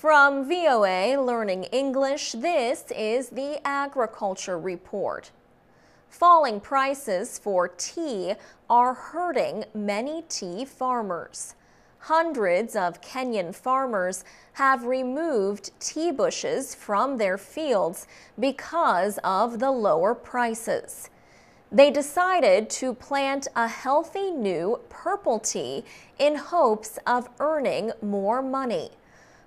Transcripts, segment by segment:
From VOA Learning English, this is the Agriculture Report. Falling prices for tea are hurting many tea farmers. Hundreds of Kenyan farmers have removed tea bushes from their fields because of the lower prices. They decided to plant a healthy new purple tea in hopes of earning more money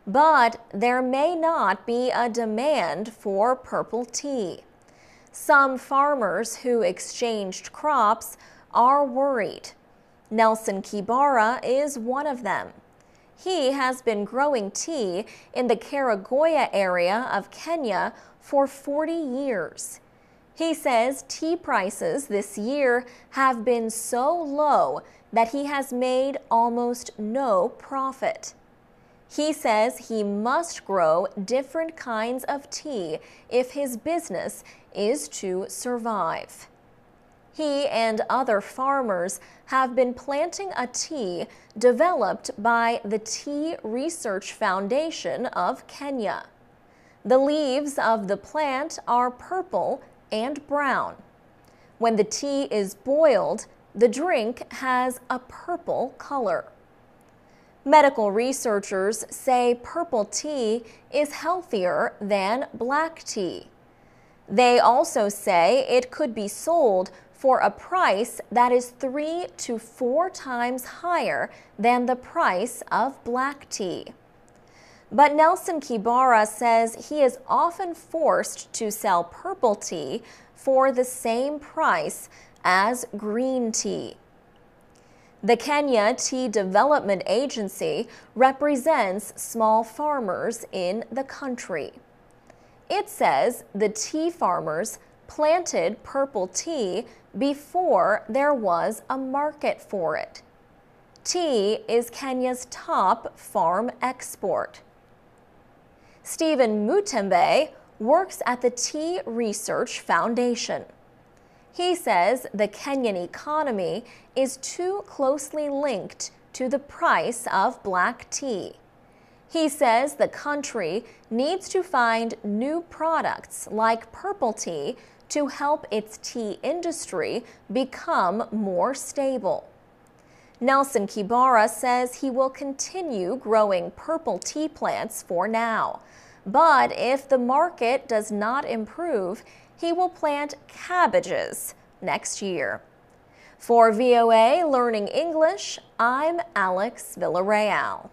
but there may not be a demand for purple tea. Some farmers who exchanged crops are worried. Nelson Kibara is one of them. He has been growing tea in the Karagoya area of Kenya for 40 years. He says tea prices this year have been so low that he has made almost no profit. He says he must grow different kinds of tea if his business is to survive. He and other farmers have been planting a tea developed by the Tea Research Foundation of Kenya. The leaves of the plant are purple and brown. When the tea is boiled, the drink has a purple color. Medical researchers say purple tea is healthier than black tea. They also say it could be sold for a price that is three to four times higher than the price of black tea. But Nelson Kibara says he is often forced to sell purple tea for the same price as green tea. The Kenya Tea Development Agency represents small farmers in the country. It says the tea farmers planted purple tea before there was a market for it. Tea is Kenya's top farm export. Stephen Mutembe works at the Tea Research Foundation. He says the Kenyan economy is too closely linked to the price of black tea. He says the country needs to find new products like purple tea to help its tea industry become more stable. Nelson Kibara says he will continue growing purple tea plants for now. But if the market does not improve, he will plant cabbages next year. For VOA Learning English, I'm Alex Villarreal.